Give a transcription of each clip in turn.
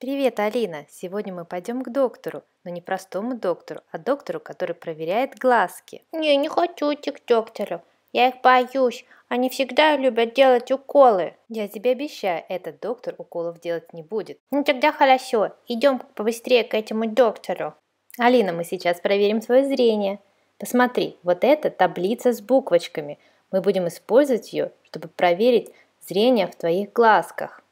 Привет, Алина! Сегодня мы пойдем к доктору, но не простому доктору, а доктору, который проверяет глазки. Не, не хочу идти к доктору. Я их боюсь. Они всегда любят делать уколы. Я тебе обещаю, этот доктор уколов делать не будет. Ну тогда хорошо. Идем побыстрее к этому доктору. Алина, мы сейчас проверим твое зрение. Посмотри, вот эта таблица с буквочками. Мы будем использовать ее, чтобы проверить зрение в твоих глазках.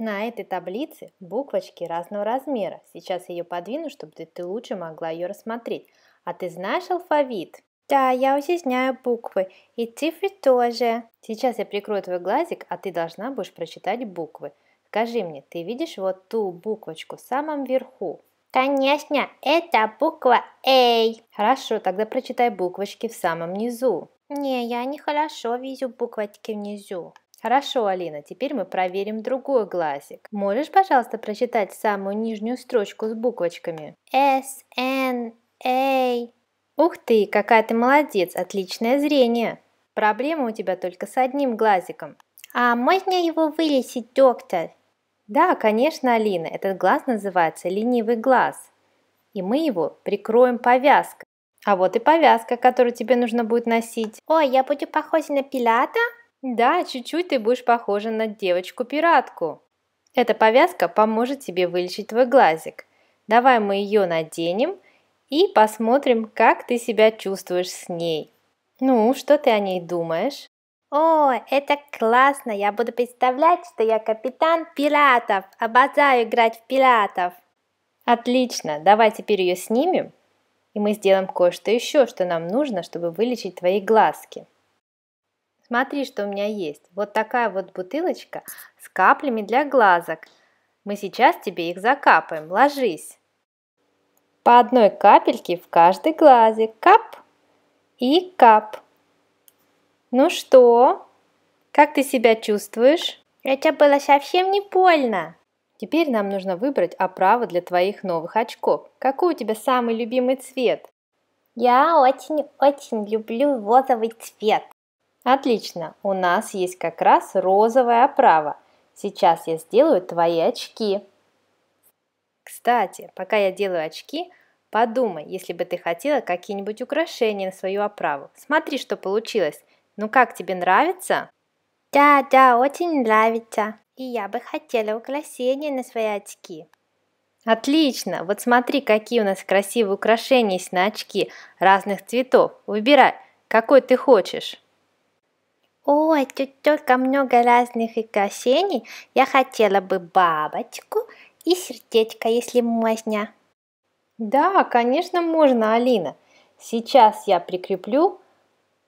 На этой таблице буквочки разного размера. Сейчас я ее подвину, чтобы ты, лучше могла ее рассмотреть. А ты знаешь алфавит? Да, я уже буквы. И цифры тоже. Сейчас я прикрою твой глазик, а ты должна будешь прочитать буквы. Скажи мне, ты видишь вот ту буквочку в самом верху? Конечно, это буква А. Хорошо, тогда прочитай буквочки в самом низу. Не, я не хорошо вижу буквочки внизу. Хорошо, Алина, теперь мы проверим другой глазик. Можешь, пожалуйста, прочитать самую нижнюю строчку с буквочками? S, N, A. Ух ты, какая ты молодец, отличное зрение. Проблема у тебя только с одним глазиком. А можно его вылечить, доктор? Да, конечно, Алина, этот глаз называется ленивый глаз. И мы его прикроем повязкой. А вот и повязка, которую тебе нужно будет носить. Ой, я буду похожа на пилата? Да, чуть-чуть ты будешь похожа на девочку-пиратку. Эта повязка поможет тебе вылечить твой глазик. Давай мы ее наденем и посмотрим, как ты себя чувствуешь с ней. Ну, что ты о ней думаешь? О, это классно! Я буду представлять, что я капитан пиратов. Обожаю играть в пиратов. Отлично, давай теперь ее снимем, и мы сделаем кое-что еще, что нам нужно, чтобы вылечить твои глазки. Смотри, что у меня есть. Вот такая вот бутылочка с каплями для глазок. Мы сейчас тебе их закапаем. Ложись. По одной капельке в каждый глазик. Кап и кап. Ну что, как ты себя чувствуешь? Это было совсем не больно. Теперь нам нужно выбрать оправу для твоих новых очков. Какой у тебя самый любимый цвет? Я очень-очень люблю розовый цвет. Отлично, у нас есть как раз розовая оправа. Сейчас я сделаю твои очки. Кстати, пока я делаю очки, подумай, если бы ты хотела какие-нибудь украшения на свою оправу. Смотри, что получилось. Ну как, тебе нравится? Да, да, очень нравится. И я бы хотела украшения на свои очки. Отлично! Вот смотри, какие у нас красивые украшения есть на очки разных цветов. Выбирай, какой ты хочешь. Ой, тут только много разных украшений. Я хотела бы бабочку и сердечко, если можно. Да, конечно можно, Алина. Сейчас я прикреплю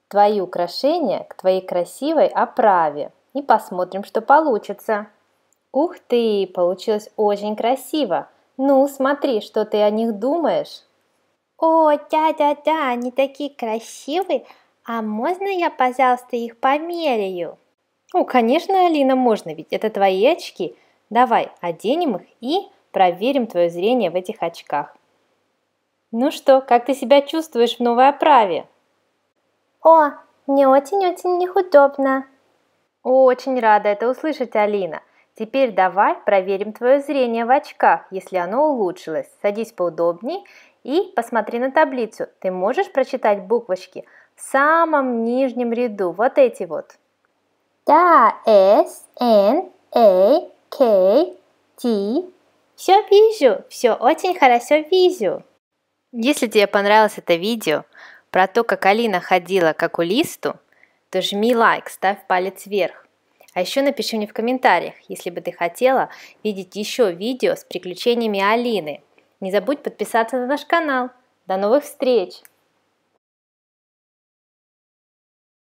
твои украшения к твоей красивой оправе и посмотрим, что получится. Ух ты, получилось очень красиво. Ну, смотри, что ты о них думаешь. О, да-да-да, они такие красивые, а можно я, пожалуйста, их померяю? Ну, конечно, Алина, можно, ведь это твои очки. Давай, оденем их и проверим твое зрение в этих очках. Ну что, как ты себя чувствуешь в новой оправе? О, мне очень-очень неудобно. Очень рада это услышать, Алина. Теперь давай проверим твое зрение в очках, если оно улучшилось. Садись поудобней. И посмотри на таблицу. Ты можешь прочитать буквочки в самом нижнем ряду, вот эти вот. Да, S, N, A, K, T. Все вижу, все очень хорошо вижу. Если тебе понравилось это видео про то, как Алина ходила к окулисту, то жми лайк, ставь палец вверх. А еще напиши мне в комментариях, если бы ты хотела видеть еще видео с приключениями Алины – не забудь подписаться на наш канал. До новых встреч!